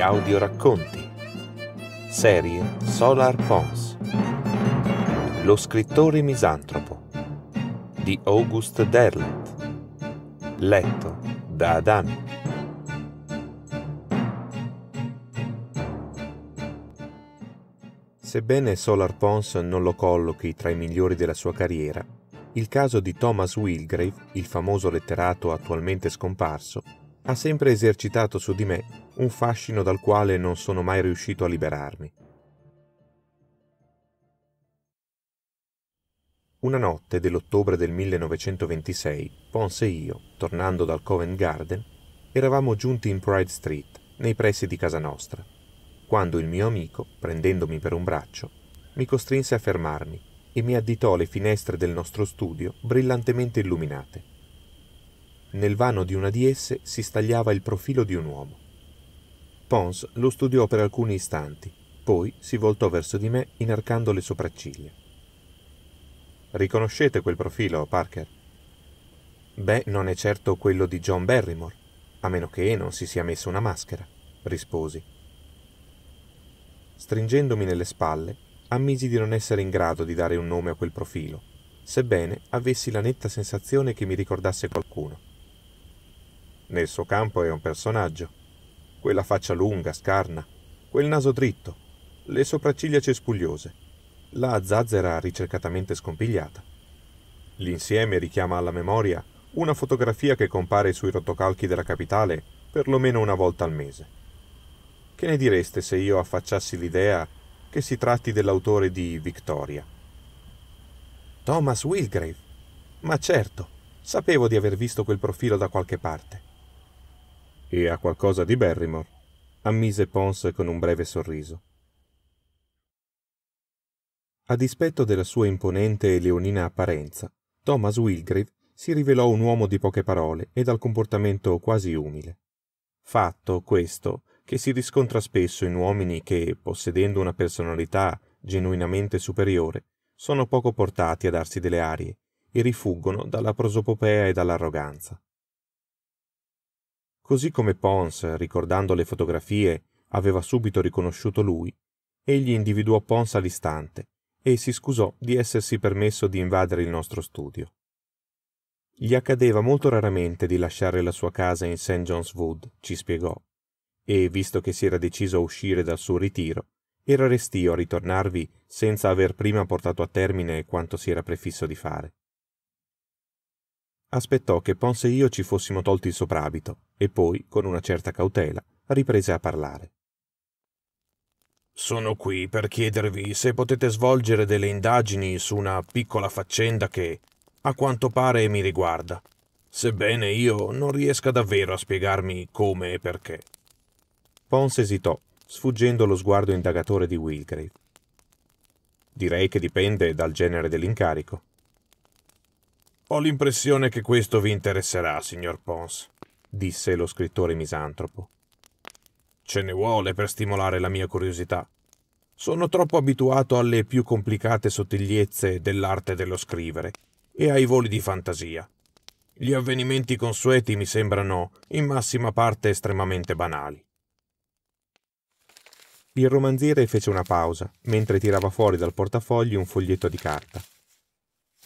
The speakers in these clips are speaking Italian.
audio racconti. Serie Solar Pons. Lo scrittore misantropo di August Derlet. Letto da Adami. Sebbene Solar Pons non lo collochi tra i migliori della sua carriera, il caso di Thomas Wilgrave, il famoso letterato attualmente scomparso, ha sempre esercitato su di me un fascino dal quale non sono mai riuscito a liberarmi. Una notte dell'ottobre del 1926, Ponce e io, tornando dal Covent Garden, eravamo giunti in Pride Street, nei pressi di casa nostra, quando il mio amico, prendendomi per un braccio, mi costrinse a fermarmi e mi additò le finestre del nostro studio brillantemente illuminate. Nel vano di una di esse si stagliava il profilo di un uomo. Pons lo studiò per alcuni istanti, poi si voltò verso di me inarcando le sopracciglia. Riconoscete quel profilo, Parker? Beh, non è certo quello di John Barrymore, a meno che non si sia messo una maschera, risposi. Stringendomi nelle spalle, ammisi di non essere in grado di dare un nome a quel profilo, sebbene avessi la netta sensazione che mi ricordasse qualcuno. Nel suo campo è un personaggio. Quella faccia lunga, scarna, quel naso dritto, le sopracciglia cespugliose, la zazzera ricercatamente scompigliata. L'insieme richiama alla memoria una fotografia che compare sui rotocalchi della capitale perlomeno una volta al mese. Che ne direste se io affacciassi l'idea che si tratti dell'autore di Victoria? Thomas Wilgrave. Ma certo, sapevo di aver visto quel profilo da qualche parte e a qualcosa di Barrymore, ammise Pons con un breve sorriso. A dispetto della sua imponente e leonina apparenza, Thomas Wilgrave si rivelò un uomo di poche parole e dal comportamento quasi umile. Fatto, questo, che si riscontra spesso in uomini che, possedendo una personalità genuinamente superiore, sono poco portati a darsi delle arie e rifuggono dalla prosopopea e dall'arroganza. Così come Pons, ricordando le fotografie, aveva subito riconosciuto lui, egli individuò Pons all'istante e si scusò di essersi permesso di invadere il nostro studio. Gli accadeva molto raramente di lasciare la sua casa in St. John's Wood, ci spiegò, e visto che si era deciso a uscire dal suo ritiro, era restio a ritornarvi senza aver prima portato a termine quanto si era prefisso di fare. Aspettò che Pons e io ci fossimo tolti il soprabito e poi, con una certa cautela, riprese a parlare. Sono qui per chiedervi se potete svolgere delle indagini su una piccola faccenda che, a quanto pare, mi riguarda, sebbene io non riesca davvero a spiegarmi come e perché. Pons esitò, sfuggendo lo sguardo indagatore di Wilgrave. Direi che dipende dal genere dell'incarico, ho l'impressione che questo vi interesserà, signor Pons, disse lo scrittore misantropo. Ce ne vuole per stimolare la mia curiosità. Sono troppo abituato alle più complicate sottigliezze dell'arte dello scrivere e ai voli di fantasia. Gli avvenimenti consueti mi sembrano, in massima parte, estremamente banali. Il romanziere fece una pausa, mentre tirava fuori dal portafoglio un foglietto di carta.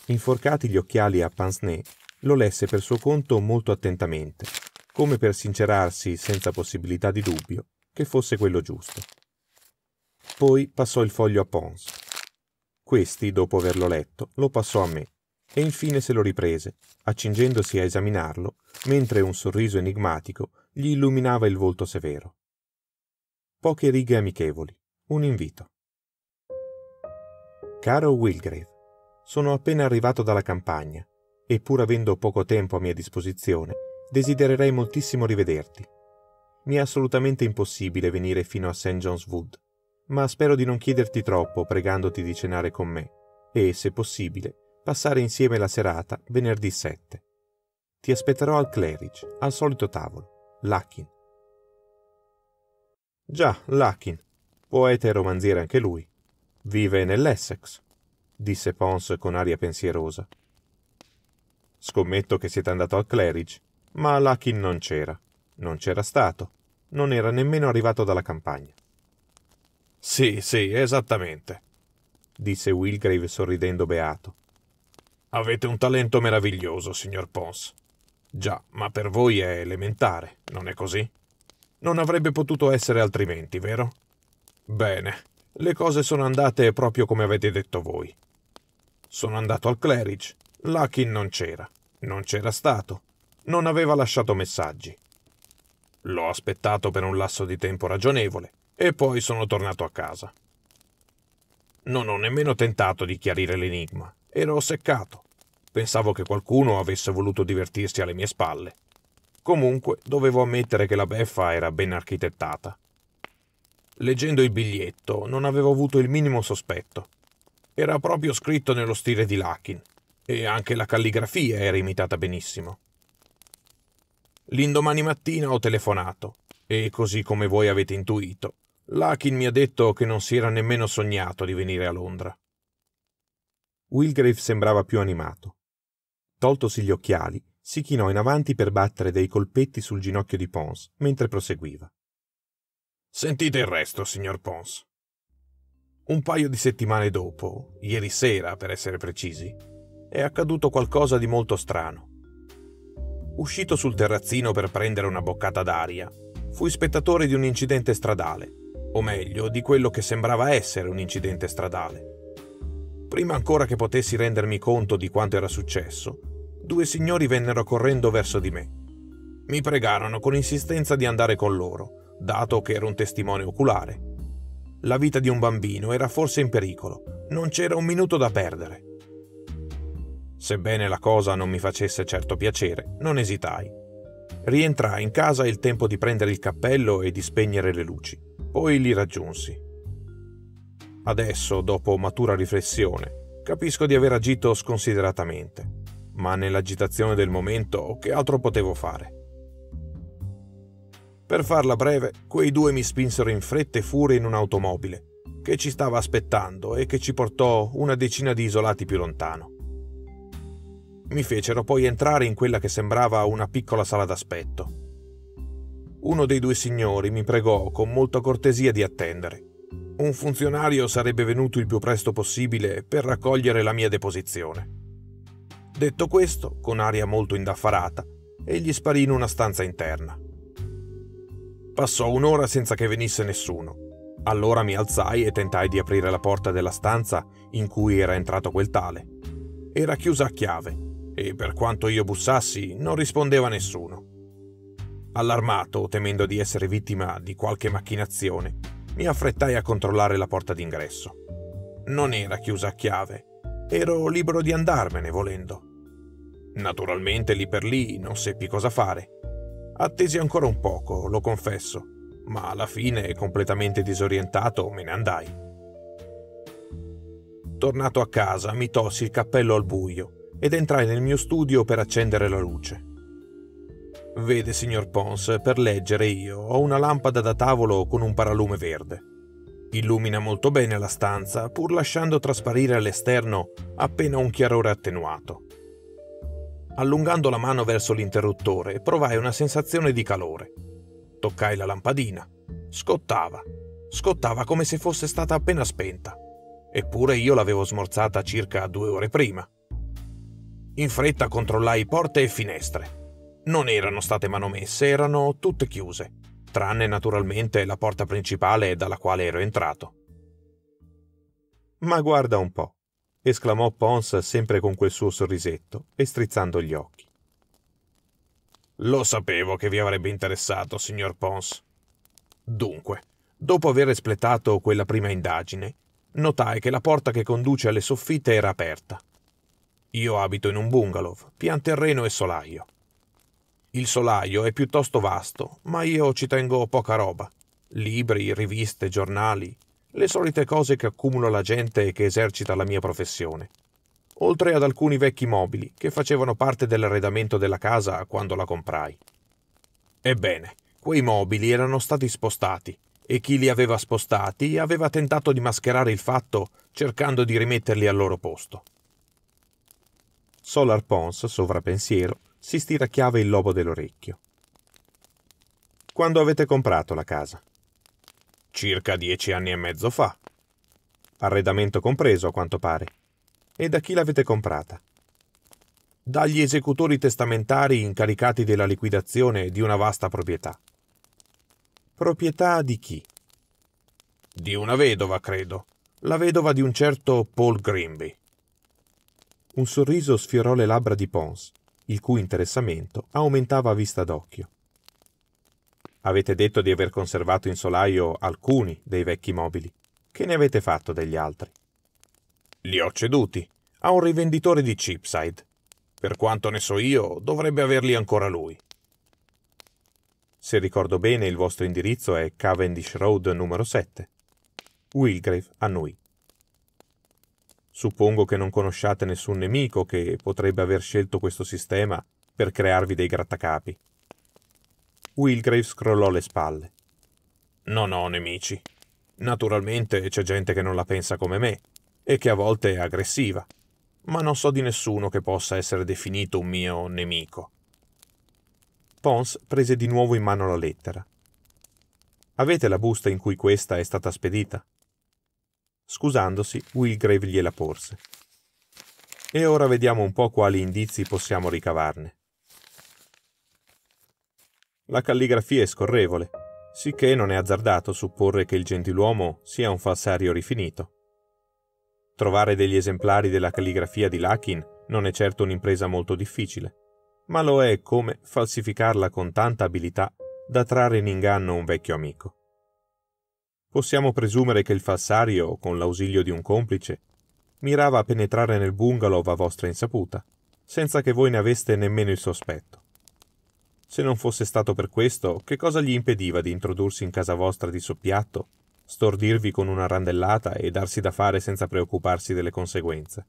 Inforcati gli occhiali a pince-nez, lo lesse per suo conto molto attentamente, come per sincerarsi, senza possibilità di dubbio, che fosse quello giusto. Poi passò il foglio a Pons. Questi, dopo averlo letto, lo passò a me e infine se lo riprese, accingendosi a esaminarlo, mentre un sorriso enigmatico gli illuminava il volto severo. Poche righe amichevoli, un invito. Caro Wilgrave, sono appena arrivato dalla campagna e pur avendo poco tempo a mia disposizione, desidererei moltissimo rivederti. Mi è assolutamente impossibile venire fino a St. John's Wood, ma spero di non chiederti troppo pregandoti di cenare con me e, se possibile, passare insieme la serata venerdì 7. Ti aspetterò al Cleridge, al solito tavolo, Lakin. Già, Lakin, poeta e romanziere anche lui. Vive nell'Essex, disse Pons con aria pensierosa. Scommetto che siete andato al Claridge, ma Lakin non c'era. Non c'era stato. Non era nemmeno arrivato dalla campagna. Sì, sì, esattamente, disse Wilgrave sorridendo beato. Avete un talento meraviglioso, signor Pons. Già, ma per voi è elementare, non è così? Non avrebbe potuto essere altrimenti, vero? Bene, le cose sono andate proprio come avete detto voi. Sono andato al Claridge. Lucky non c'era. Non c'era stato. Non aveva lasciato messaggi. L'ho aspettato per un lasso di tempo ragionevole e poi sono tornato a casa. Non ho nemmeno tentato di chiarire l'enigma. Ero seccato. Pensavo che qualcuno avesse voluto divertirsi alle mie spalle. Comunque, dovevo ammettere che la beffa era ben architettata. Leggendo il biglietto, non avevo avuto il minimo sospetto. Era proprio scritto nello stile di Lakin, e anche la calligrafia era imitata benissimo. L'indomani mattina ho telefonato, e così come voi avete intuito, Lakin mi ha detto che non si era nemmeno sognato di venire a Londra. Wilgrave sembrava più animato. Toltosi gli occhiali, si chinò in avanti per battere dei colpetti sul ginocchio di Pons mentre proseguiva. Sentite il resto, signor Pons. Un paio di settimane dopo, ieri sera per essere precisi, è accaduto qualcosa di molto strano. Uscito sul terrazzino per prendere una boccata d'aria, fui spettatore di un incidente stradale, o meglio di quello che sembrava essere un incidente stradale. Prima ancora che potessi rendermi conto di quanto era successo, due signori vennero correndo verso di me. Mi pregarono con insistenza di andare con loro, dato che ero un testimone oculare, la vita di un bambino era forse in pericolo, non c'era un minuto da perdere. Sebbene la cosa non mi facesse certo piacere, non esitai. Rientrai in casa il tempo di prendere il cappello e di spegnere le luci, poi li raggiunsi. Adesso, dopo matura riflessione, capisco di aver agito sconsideratamente, ma nell'agitazione del momento che altro potevo fare? Per farla breve, quei due mi spinsero in fretta e furia in un'automobile, che ci stava aspettando e che ci portò una decina di isolati più lontano. Mi fecero poi entrare in quella che sembrava una piccola sala d'aspetto. Uno dei due signori mi pregò con molta cortesia di attendere. Un funzionario sarebbe venuto il più presto possibile per raccogliere la mia deposizione. Detto questo, con aria molto indaffarata, egli sparì in una stanza interna. Passò un'ora senza che venisse nessuno. Allora mi alzai e tentai di aprire la porta della stanza in cui era entrato quel tale. Era chiusa a chiave e per quanto io bussassi non rispondeva nessuno. Allarmato, temendo di essere vittima di qualche macchinazione, mi affrettai a controllare la porta d'ingresso. Non era chiusa a chiave, ero libero di andarmene volendo. Naturalmente lì per lì non seppi cosa fare Attesi ancora un poco, lo confesso, ma alla fine, completamente disorientato, me ne andai. Tornato a casa, mi tolsi il cappello al buio ed entrai nel mio studio per accendere la luce. Vede, signor Pons, per leggere io ho una lampada da tavolo con un paralume verde. Illumina molto bene la stanza, pur lasciando trasparire all'esterno appena un chiarore attenuato. Allungando la mano verso l'interruttore provai una sensazione di calore. Toccai la lampadina. Scottava. Scottava come se fosse stata appena spenta. Eppure io l'avevo smorzata circa due ore prima. In fretta controllai porte e finestre. Non erano state manomesse, erano tutte chiuse, tranne naturalmente la porta principale dalla quale ero entrato. Ma guarda un po' esclamò Pons sempre con quel suo sorrisetto e strizzando gli occhi. Lo sapevo che vi avrebbe interessato, signor Pons. Dunque, dopo aver espletato quella prima indagine, notai che la porta che conduce alle soffitte era aperta. Io abito in un bungalow, pian terreno e solaio. Il solaio è piuttosto vasto, ma io ci tengo poca roba. Libri, riviste, giornali, le solite cose che accumulo la gente che esercita la mia professione, oltre ad alcuni vecchi mobili che facevano parte dell'arredamento della casa quando la comprai. Ebbene, quei mobili erano stati spostati e chi li aveva spostati aveva tentato di mascherare il fatto cercando di rimetterli al loro posto. Solar Pons, sovrappensiero, si stiracchiava il lobo dell'orecchio. Quando avete comprato la casa? circa dieci anni e mezzo fa. Arredamento compreso, a quanto pare. E da chi l'avete comprata? Dagli esecutori testamentari incaricati della liquidazione di una vasta proprietà. Proprietà di chi? Di una vedova, credo. La vedova di un certo Paul Grimby. Un sorriso sfiorò le labbra di Pons, il cui interessamento aumentava a vista d'occhio. Avete detto di aver conservato in solaio alcuni dei vecchi mobili. Che ne avete fatto degli altri? Li ho ceduti a un rivenditore di Chipside. Per quanto ne so io, dovrebbe averli ancora lui. Se ricordo bene, il vostro indirizzo è Cavendish Road numero 7. Wilgrave annui. Suppongo che non conosciate nessun nemico che potrebbe aver scelto questo sistema per crearvi dei grattacapi. Wilgrave scrollò le spalle. Non ho nemici. Naturalmente c'è gente che non la pensa come me e che a volte è aggressiva, ma non so di nessuno che possa essere definito un mio nemico. Pons prese di nuovo in mano la lettera. Avete la busta in cui questa è stata spedita? Scusandosi, Wilgrave gliela porse. E ora vediamo un po' quali indizi possiamo ricavarne. La calligrafia è scorrevole, sicché non è azzardato supporre che il gentiluomo sia un falsario rifinito. Trovare degli esemplari della calligrafia di Lakin non è certo un'impresa molto difficile, ma lo è come falsificarla con tanta abilità da trarre in inganno un vecchio amico. Possiamo presumere che il falsario, con l'ausilio di un complice, mirava a penetrare nel bungalow a vostra insaputa, senza che voi ne aveste nemmeno il sospetto. Se non fosse stato per questo, che cosa gli impediva di introdursi in casa vostra di soppiatto, stordirvi con una randellata e darsi da fare senza preoccuparsi delle conseguenze?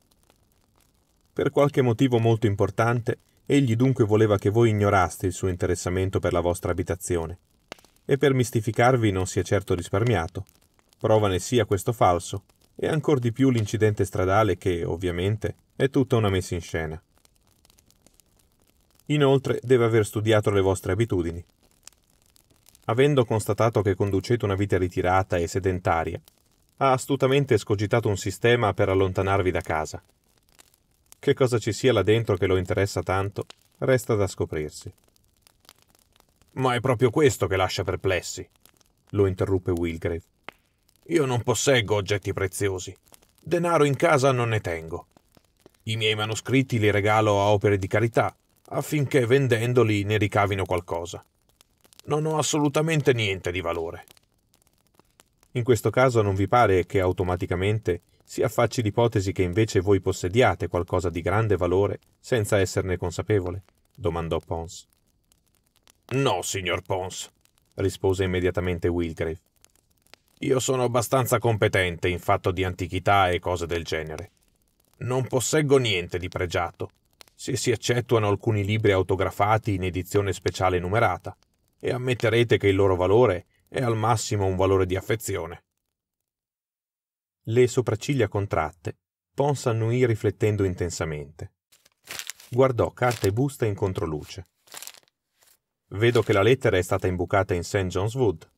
Per qualche motivo molto importante, egli dunque voleva che voi ignoraste il suo interessamento per la vostra abitazione. E per mistificarvi non si è certo risparmiato. Prova ne sia questo falso, e ancor di più l'incidente stradale che, ovviamente, è tutta una messa in scena. Inoltre deve aver studiato le vostre abitudini. Avendo constatato che conducete una vita ritirata e sedentaria, ha astutamente escogitato un sistema per allontanarvi da casa. Che cosa ci sia là dentro che lo interessa tanto, resta da scoprirsi. Ma è proprio questo che lascia perplessi, lo interruppe Wilgrave. Io non posseggo oggetti preziosi. Denaro in casa non ne tengo. I miei manoscritti li regalo a opere di carità affinché vendendoli ne ricavino qualcosa. Non ho assolutamente niente di valore. In questo caso non vi pare che automaticamente si affacci l'ipotesi che invece voi possediate qualcosa di grande valore senza esserne consapevole? domandò Pons. No, signor Pons, rispose immediatamente Wilgrave. Io sono abbastanza competente in fatto di antichità e cose del genere. Non posseggo niente di pregiato se si eccettuano alcuni libri autografati in edizione speciale numerata, e ammetterete che il loro valore è al massimo un valore di affezione. Le sopracciglia contratte, Pons annuì riflettendo intensamente. Guardò carta e busta in controluce. Vedo che la lettera è stata imbucata in St. John's Wood.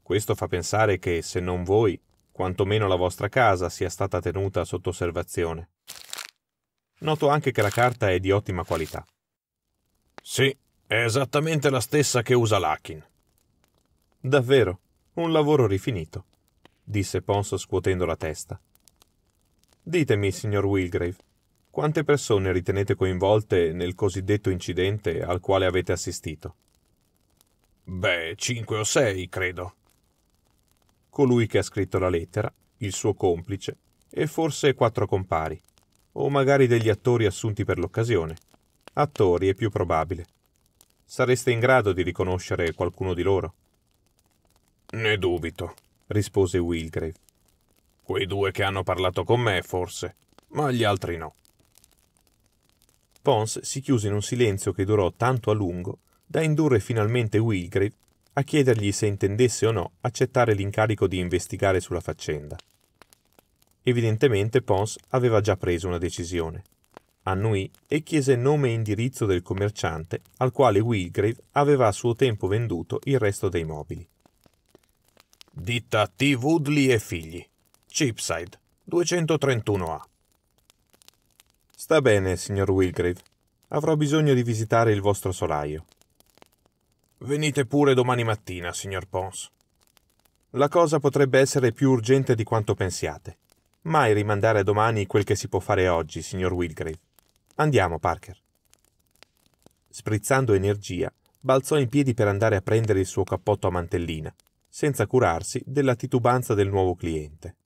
Questo fa pensare che, se non voi, quantomeno la vostra casa sia stata tenuta sotto osservazione. Noto anche che la carta è di ottima qualità. Sì, è esattamente la stessa che usa Lakin. Davvero, un lavoro rifinito, disse Pons scuotendo la testa. Ditemi, signor Wilgrave, quante persone ritenete coinvolte nel cosiddetto incidente al quale avete assistito? Beh, cinque o sei, credo. Colui che ha scritto la lettera, il suo complice e forse quattro compari o magari degli attori assunti per l'occasione. Attori è più probabile. Sareste in grado di riconoscere qualcuno di loro? Ne dubito, rispose Wilgrave. Quei due che hanno parlato con me, forse, ma gli altri no. Pons si chiuse in un silenzio che durò tanto a lungo da indurre finalmente Wilgrave a chiedergli se intendesse o no accettare l'incarico di investigare sulla faccenda. Evidentemente Pons aveva già preso una decisione. Annuì e chiese nome e indirizzo del commerciante al quale Wilgrave aveva a suo tempo venduto il resto dei mobili. Ditta T. Woodley e figli, Chipside, 231A. Sta bene, signor Wilgrave. Avrò bisogno di visitare il vostro solaio. Venite pure domani mattina, signor Pons. La cosa potrebbe essere più urgente di quanto pensiate. Mai rimandare a domani quel che si può fare oggi, signor Wilgrave. Andiamo, Parker. Sprizzando energia, balzò in piedi per andare a prendere il suo cappotto a mantellina, senza curarsi della titubanza del nuovo cliente.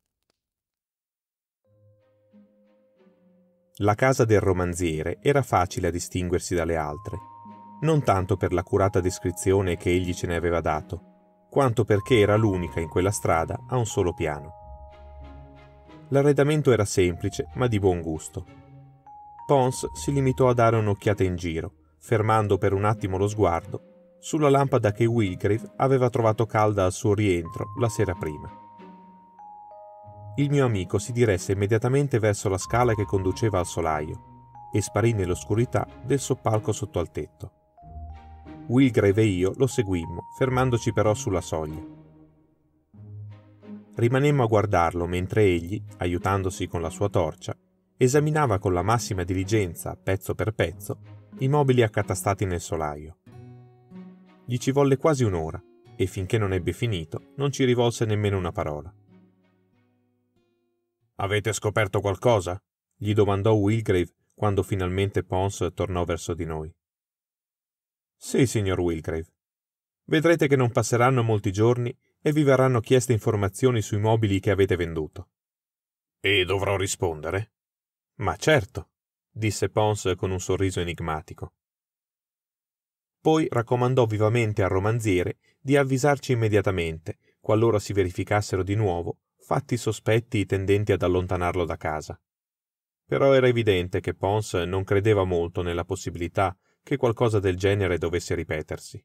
La casa del romanziere era facile a distinguersi dalle altre, non tanto per l'accurata descrizione che egli ce ne aveva dato, quanto perché era l'unica in quella strada a un solo piano. L'arredamento era semplice, ma di buon gusto. Pons si limitò a dare un'occhiata in giro, fermando per un attimo lo sguardo sulla lampada che Wilgrave aveva trovato calda al suo rientro la sera prima. Il mio amico si diresse immediatamente verso la scala che conduceva al solaio e sparì nell'oscurità del soppalco sotto al tetto. Wilgrave e io lo seguimmo, fermandoci però sulla soglia. Rimanemmo a guardarlo mentre egli, aiutandosi con la sua torcia, esaminava con la massima diligenza, pezzo per pezzo, i mobili accatastati nel solaio. Gli ci volle quasi un'ora e finché non ebbe finito non ci rivolse nemmeno una parola. Avete scoperto qualcosa? gli domandò Wilgrave quando finalmente Pons tornò verso di noi. Sì, signor Wilgrave. Vedrete che non passeranno molti giorni e vi verranno chieste informazioni sui mobili che avete venduto. E dovrò rispondere? Ma certo, disse Pons con un sorriso enigmatico. Poi raccomandò vivamente al romanziere di avvisarci immediatamente, qualora si verificassero di nuovo fatti sospetti tendenti ad allontanarlo da casa. Però era evidente che Pons non credeva molto nella possibilità che qualcosa del genere dovesse ripetersi.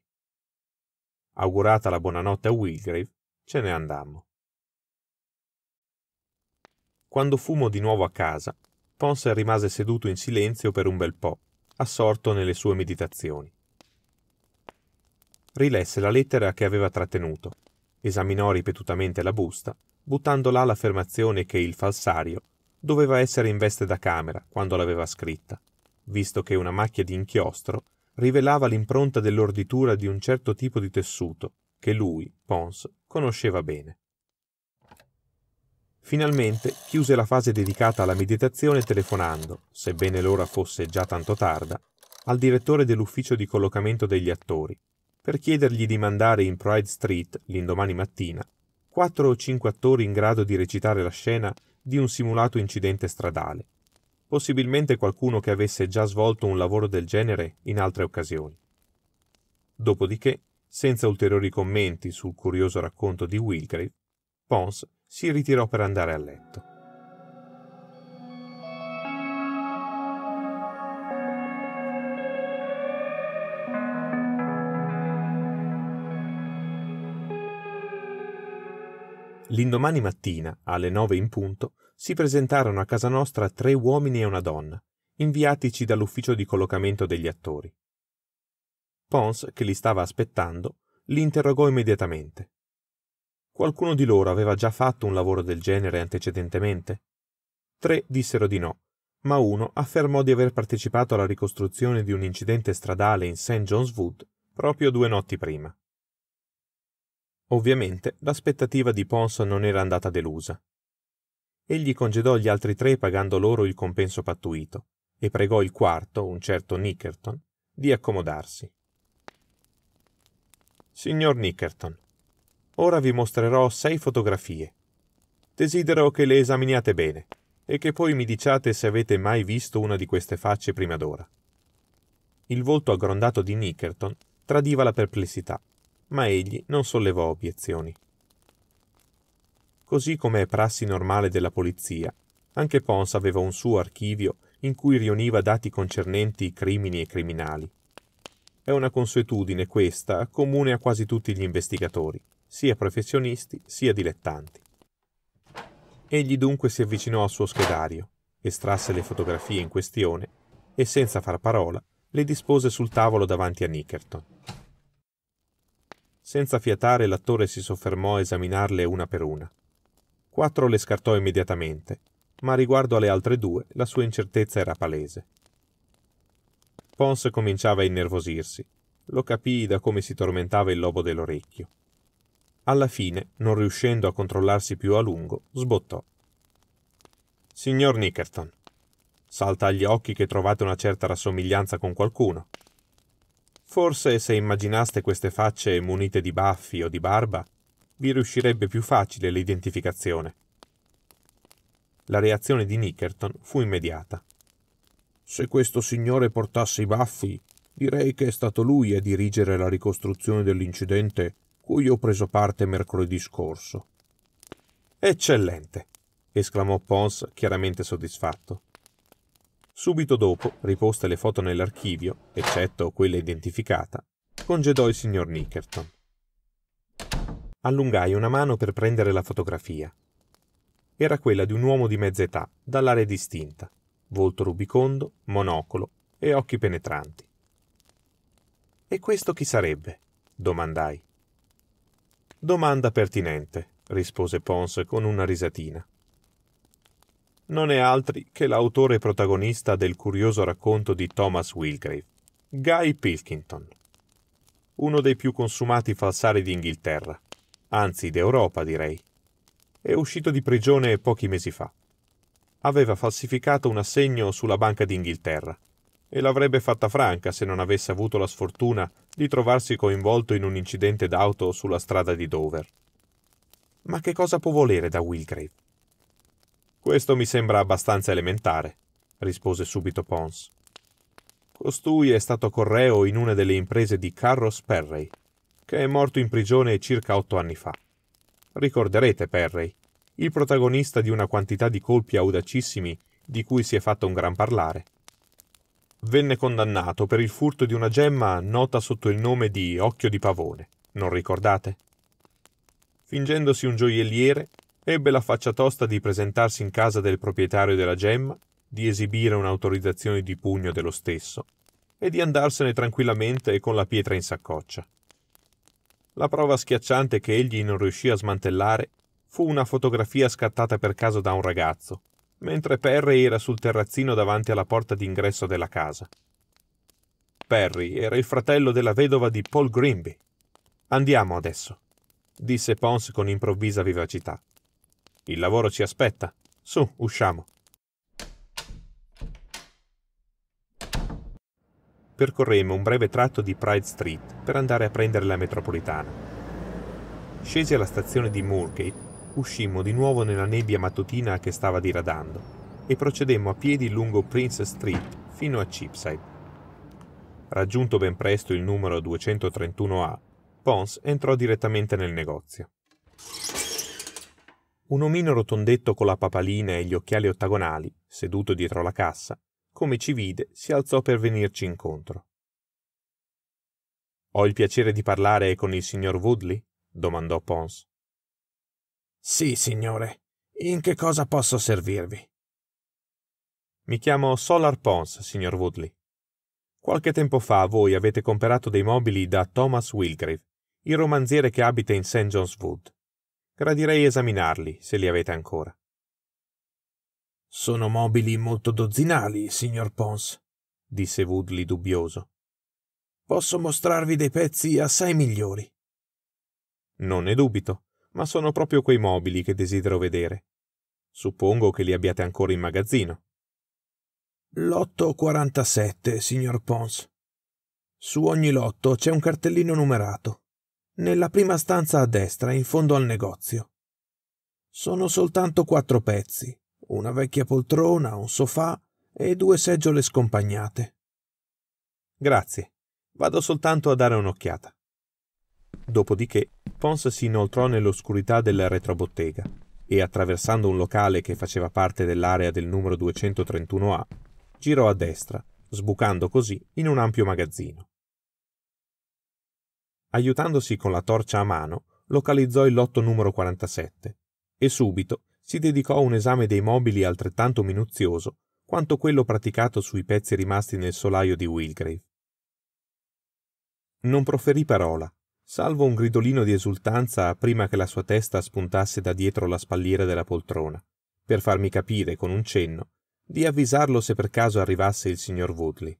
Augurata la buonanotte a Wilgrave, Ce ne andammo. Quando fummo di nuovo a casa, Ponce rimase seduto in silenzio per un bel po', assorto nelle sue meditazioni. Rilesse la lettera che aveva trattenuto, esaminò ripetutamente la busta, buttando là l'affermazione che il falsario doveva essere in veste da camera quando l'aveva scritta, visto che una macchia di inchiostro rivelava l'impronta dell'orditura di un certo tipo di tessuto che lui, Pons, conosceva bene. Finalmente chiuse la fase dedicata alla meditazione telefonando, sebbene l'ora fosse già tanto tarda, al direttore dell'ufficio di collocamento degli attori, per chiedergli di mandare in Pride Street, l'indomani mattina, quattro o cinque attori in grado di recitare la scena di un simulato incidente stradale, possibilmente qualcuno che avesse già svolto un lavoro del genere in altre occasioni. Dopodiché senza ulteriori commenti sul curioso racconto di Wilgrave, Pons si ritirò per andare a letto. L'indomani mattina, alle nove in punto, si presentarono a casa nostra tre uomini e una donna, inviatici dall'ufficio di collocamento degli attori. Pons, che li stava aspettando, li interrogò immediatamente. Qualcuno di loro aveva già fatto un lavoro del genere antecedentemente? Tre dissero di no, ma uno affermò di aver partecipato alla ricostruzione di un incidente stradale in St. John's Wood proprio due notti prima. Ovviamente l'aspettativa di Pons non era andata delusa. Egli congedò gli altri tre pagando loro il compenso pattuito e pregò il quarto, un certo Nickerton, di accomodarsi. Signor Nickerton, ora vi mostrerò sei fotografie. Desidero che le esaminiate bene e che poi mi diciate se avete mai visto una di queste facce prima d'ora. Il volto aggrondato di Nickerton tradiva la perplessità, ma egli non sollevò obiezioni. Così come è prassi normale della polizia, anche Pons aveva un suo archivio in cui riuniva dati concernenti crimini e criminali. È una consuetudine questa comune a quasi tutti gli investigatori, sia professionisti sia dilettanti. Egli dunque si avvicinò al suo schedario, estrasse le fotografie in questione e senza far parola le dispose sul tavolo davanti a Nickerton. Senza fiatare l'attore si soffermò a esaminarle una per una. Quattro le scartò immediatamente, ma riguardo alle altre due la sua incertezza era palese. Pons cominciava a innervosirsi. Lo capii da come si tormentava il lobo dell'orecchio. Alla fine, non riuscendo a controllarsi più a lungo, sbottò. Signor Nickerton, salta agli occhi che trovate una certa rassomiglianza con qualcuno. Forse se immaginaste queste facce munite di baffi o di barba, vi riuscirebbe più facile l'identificazione. La reazione di Nickerton fu immediata. Se questo signore portasse i baffi, direi che è stato lui a dirigere la ricostruzione dell'incidente cui ho preso parte mercoledì scorso. Eccellente! esclamò Pons, chiaramente soddisfatto. Subito dopo, riposte le foto nell'archivio, eccetto quella identificata, congedò il signor Nickerton. Allungai una mano per prendere la fotografia. Era quella di un uomo di mezza età, dall'area distinta, volto rubicondo, monocolo e occhi penetranti. E questo chi sarebbe? domandai. Domanda pertinente, rispose Pons con una risatina. Non è altri che l'autore protagonista del curioso racconto di Thomas Wilgrave, Guy Pilkington, uno dei più consumati falsari d'Inghilterra, anzi d'Europa direi. È uscito di prigione pochi mesi fa aveva falsificato un assegno sulla Banca d'Inghilterra e l'avrebbe fatta franca se non avesse avuto la sfortuna di trovarsi coinvolto in un incidente d'auto sulla strada di Dover. Ma che cosa può volere da Wilgrave? Questo mi sembra abbastanza elementare, rispose subito Pons. Costui è stato correo in una delle imprese di Carlos Perry, che è morto in prigione circa otto anni fa. Ricorderete Perry, il protagonista di una quantità di colpi audacissimi di cui si è fatto un gran parlare. Venne condannato per il furto di una gemma nota sotto il nome di Occhio di Pavone, non ricordate? Fingendosi un gioielliere, ebbe la faccia tosta di presentarsi in casa del proprietario della gemma, di esibire un'autorizzazione di pugno dello stesso e di andarsene tranquillamente con la pietra in saccoccia. La prova schiacciante che egli non riuscì a smantellare Fu una fotografia scattata per caso da un ragazzo, mentre Perry era sul terrazzino davanti alla porta d'ingresso della casa. Perry era il fratello della vedova di Paul Grimby. Andiamo adesso, disse Pons con improvvisa vivacità. Il lavoro ci aspetta. Su, usciamo. Percorremo un breve tratto di Pride Street per andare a prendere la metropolitana. Scesi alla stazione di Moorgate uscimmo di nuovo nella nebbia mattutina che stava diradando e procedemmo a piedi lungo Prince Street fino a Chipside. Raggiunto ben presto il numero 231A, Pons entrò direttamente nel negozio. Un omino rotondetto con la papalina e gli occhiali ottagonali, seduto dietro la cassa, come ci vide, si alzò per venirci incontro. Ho il piacere di parlare con il signor Woodley? domandò Pons. Sì, signore. In che cosa posso servirvi? Mi chiamo Solar Pons, signor Woodley. Qualche tempo fa voi avete comperato dei mobili da Thomas Wilgrave, il romanziere che abita in St. John's Wood. Gradirei esaminarli, se li avete ancora. Sono mobili molto dozzinali, signor Pons, disse Woodley dubbioso. Posso mostrarvi dei pezzi assai migliori. Non ne dubito ma sono proprio quei mobili che desidero vedere. Suppongo che li abbiate ancora in magazzino. L'847, signor Pons. Su ogni lotto c'è un cartellino numerato. Nella prima stanza a destra, in fondo al negozio. Sono soltanto quattro pezzi, una vecchia poltrona, un sofà e due seggiole scompagnate. Grazie. Vado soltanto a dare un'occhiata. Dopodiché Pons si inoltrò nell'oscurità della retrobottega e, attraversando un locale che faceva parte dell'area del numero 231A, girò a destra, sbucando così in un ampio magazzino. Aiutandosi con la torcia a mano, localizzò il lotto numero 47 e subito si dedicò a un esame dei mobili altrettanto minuzioso quanto quello praticato sui pezzi rimasti nel solaio di Wilgrave. Non proferì parola salvo un gridolino di esultanza prima che la sua testa spuntasse da dietro la spalliera della poltrona, per farmi capire con un cenno di avvisarlo se per caso arrivasse il signor Woodley.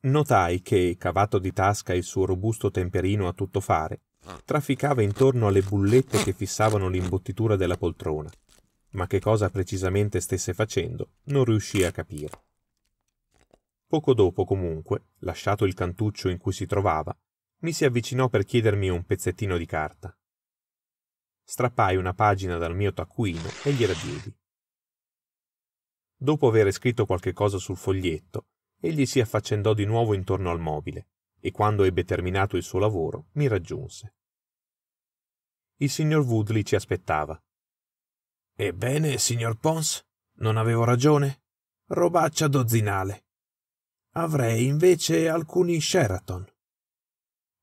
Notai che, cavato di tasca il suo robusto temperino a tutto fare, trafficava intorno alle bullette che fissavano l'imbottitura della poltrona, ma che cosa precisamente stesse facendo non riuscii a capire. Poco dopo, comunque, lasciato il cantuccio in cui si trovava, mi si avvicinò per chiedermi un pezzettino di carta. Strappai una pagina dal mio taccuino e gliela diedi. Dopo aver scritto qualche cosa sul foglietto, egli si affaccendò di nuovo intorno al mobile e quando ebbe terminato il suo lavoro mi raggiunse. Il signor Woodley ci aspettava. Ebbene, signor Pons, non avevo ragione? Robaccia dozzinale. Avrei invece alcuni Sheraton.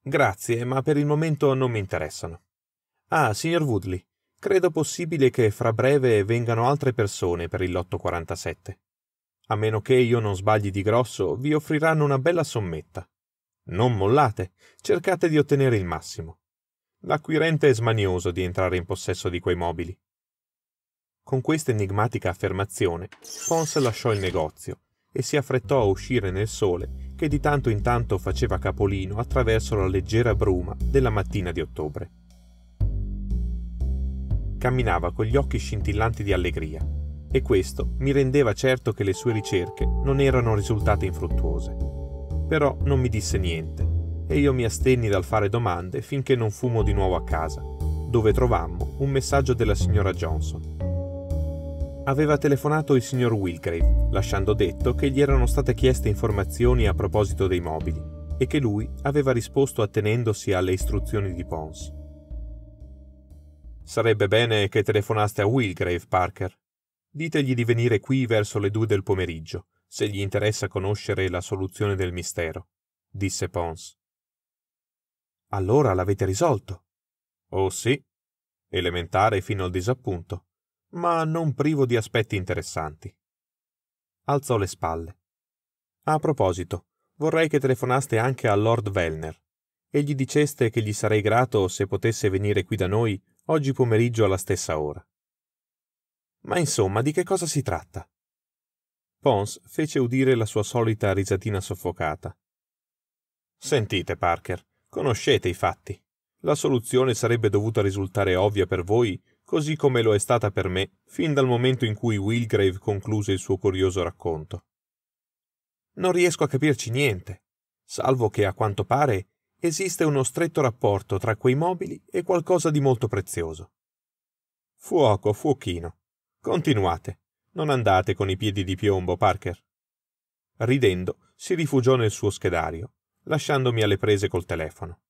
Grazie, ma per il momento non mi interessano. Ah, signor Woodley, credo possibile che fra breve vengano altre persone per il lotto 47. A meno che io non sbagli di grosso, vi offriranno una bella sommetta. Non mollate, cercate di ottenere il massimo. L'acquirente è smanioso di entrare in possesso di quei mobili. Con questa enigmatica affermazione, Pons lasciò il negozio e si affrettò a uscire nel sole che di tanto in tanto faceva capolino attraverso la leggera bruma della mattina di ottobre. Camminava con gli occhi scintillanti di allegria e questo mi rendeva certo che le sue ricerche non erano risultate infruttuose. Però non mi disse niente e io mi astenni dal fare domande finché non fummo di nuovo a casa, dove trovammo un messaggio della signora Johnson aveva telefonato il signor Wilgrave, lasciando detto che gli erano state chieste informazioni a proposito dei mobili e che lui aveva risposto attenendosi alle istruzioni di Pons. Sarebbe bene che telefonaste a Wilgrave, Parker. Ditegli di venire qui verso le due del pomeriggio, se gli interessa conoscere la soluzione del mistero, disse Pons. Allora l'avete risolto? Oh sì, elementare fino al disappunto ma non privo di aspetti interessanti. Alzò le spalle. A proposito, vorrei che telefonaste anche a Lord Vellner e gli diceste che gli sarei grato se potesse venire qui da noi oggi pomeriggio alla stessa ora. Ma insomma, di che cosa si tratta? Pons fece udire la sua solita risatina soffocata. Sentite, Parker, conoscete i fatti. La soluzione sarebbe dovuta risultare ovvia per voi così come lo è stata per me fin dal momento in cui Wilgrave concluse il suo curioso racconto. Non riesco a capirci niente, salvo che a quanto pare esiste uno stretto rapporto tra quei mobili e qualcosa di molto prezioso. Fuoco, fuochino. Continuate. Non andate con i piedi di piombo, Parker. Ridendo, si rifugiò nel suo schedario, lasciandomi alle prese col telefono.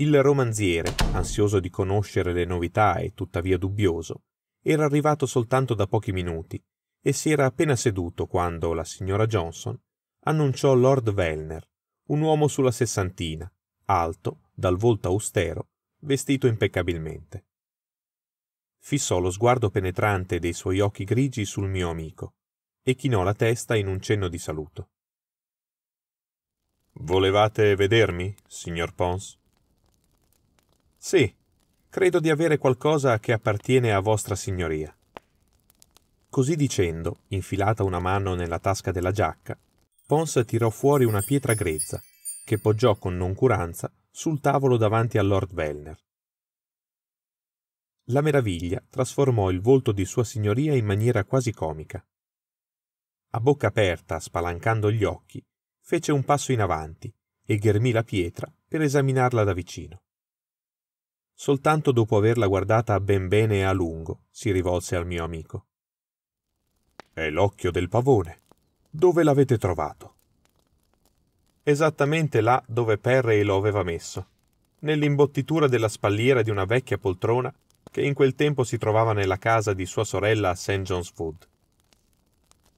Il romanziere, ansioso di conoscere le novità e tuttavia dubbioso, era arrivato soltanto da pochi minuti e si era appena seduto quando la signora Johnson annunciò Lord Wellner, un uomo sulla sessantina, alto, dal volto austero, vestito impeccabilmente. Fissò lo sguardo penetrante dei suoi occhi grigi sul mio amico e chinò la testa in un cenno di saluto. Volevate vedermi, signor Pons? Sì, credo di avere qualcosa che appartiene a vostra signoria. Così dicendo, infilata una mano nella tasca della giacca, Pons tirò fuori una pietra grezza, che poggiò con noncuranza sul tavolo davanti a Lord Bellner. La meraviglia trasformò il volto di sua signoria in maniera quasi comica. A bocca aperta, spalancando gli occhi, fece un passo in avanti e ghermì la pietra per esaminarla da vicino. Soltanto dopo averla guardata ben bene e a lungo, si rivolse al mio amico. È l'occhio del pavone. Dove l'avete trovato? Esattamente là dove Perry lo aveva messo, nell'imbottitura della spalliera di una vecchia poltrona che in quel tempo si trovava nella casa di sua sorella a St. John's Wood.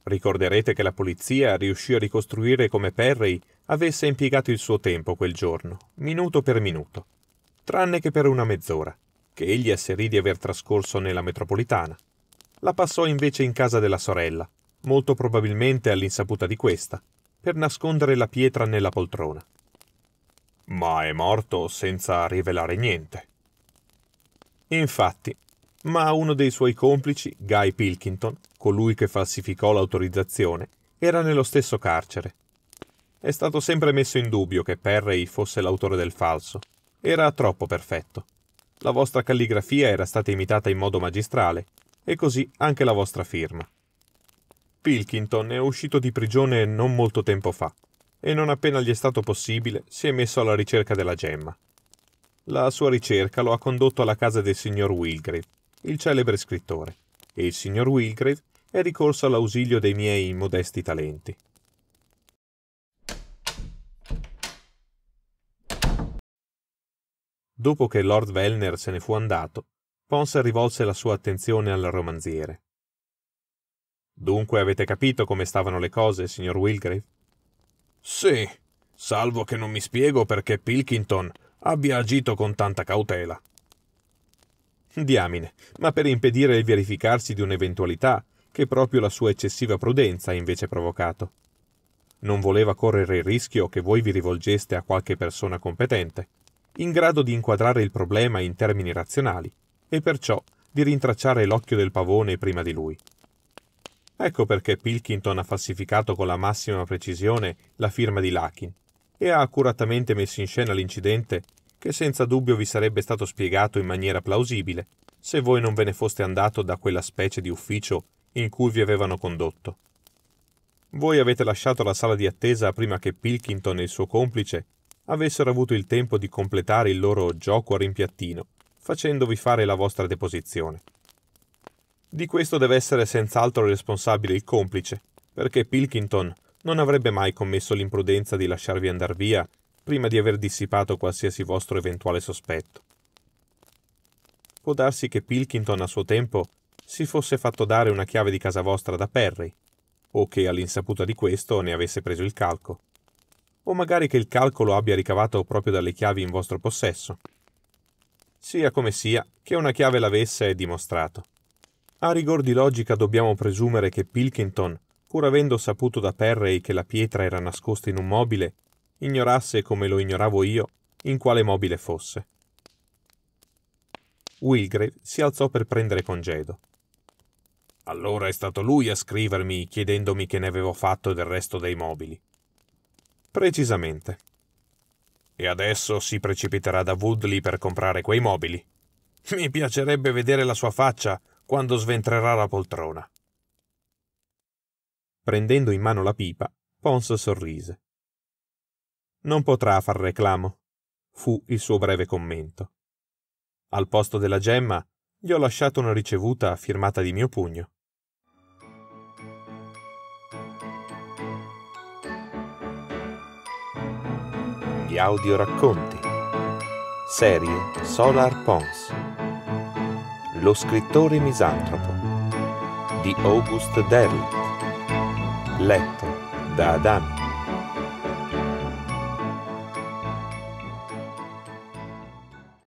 Ricorderete che la polizia riuscì a ricostruire come Perry avesse impiegato il suo tempo quel giorno, minuto per minuto, tranne che per una mezz'ora, che egli asserì di aver trascorso nella metropolitana. La passò invece in casa della sorella, molto probabilmente all'insaputa di questa, per nascondere la pietra nella poltrona. Ma è morto senza rivelare niente. Infatti, ma uno dei suoi complici, Guy Pilkington, colui che falsificò l'autorizzazione, era nello stesso carcere. È stato sempre messo in dubbio che Perry fosse l'autore del falso, era troppo perfetto. La vostra calligrafia era stata imitata in modo magistrale, e così anche la vostra firma. Pilkington è uscito di prigione non molto tempo fa, e non appena gli è stato possibile si è messo alla ricerca della gemma. La sua ricerca lo ha condotto alla casa del signor Wilgrave, il celebre scrittore, e il signor Wilgrave è ricorso all'ausilio dei miei modesti talenti. Dopo che Lord Vellner se ne fu andato, Pons rivolse la sua attenzione al romanziere. Dunque avete capito come stavano le cose, signor Wilgrave? Sì, salvo che non mi spiego perché Pilkington abbia agito con tanta cautela. Diamine, ma per impedire il verificarsi di un'eventualità che proprio la sua eccessiva prudenza ha invece provocato. Non voleva correre il rischio che voi vi rivolgeste a qualche persona competente in grado di inquadrare il problema in termini razionali e perciò di rintracciare l'occhio del pavone prima di lui. Ecco perché Pilkington ha falsificato con la massima precisione la firma di Lakin e ha accuratamente messo in scena l'incidente che senza dubbio vi sarebbe stato spiegato in maniera plausibile se voi non ve ne foste andato da quella specie di ufficio in cui vi avevano condotto. Voi avete lasciato la sala di attesa prima che Pilkington e il suo complice avessero avuto il tempo di completare il loro gioco a rimpiattino, facendovi fare la vostra deposizione. Di questo deve essere senz'altro responsabile il complice, perché Pilkington non avrebbe mai commesso l'imprudenza di lasciarvi andar via prima di aver dissipato qualsiasi vostro eventuale sospetto. Può darsi che Pilkington a suo tempo si fosse fatto dare una chiave di casa vostra da Perry, o che all'insaputa di questo ne avesse preso il calco o magari che il calcolo abbia ricavato proprio dalle chiavi in vostro possesso. Sia come sia, che una chiave l'avesse è dimostrato. A rigor di logica dobbiamo presumere che Pilkington, pur avendo saputo da Perry che la pietra era nascosta in un mobile, ignorasse come lo ignoravo io in quale mobile fosse. Wilgrave si alzò per prendere congedo. Allora è stato lui a scrivermi chiedendomi che ne avevo fatto del resto dei mobili. Precisamente. E adesso si precipiterà da Woodley per comprare quei mobili. Mi piacerebbe vedere la sua faccia quando sventrerà la poltrona. Prendendo in mano la pipa, Pons sorrise. Non potrà far reclamo, fu il suo breve commento. Al posto della gemma gli ho lasciato una ricevuta firmata di mio pugno. di audioracconti. Serie Solar Pons. Lo scrittore misantropo di August Derleth. Letto da Adami.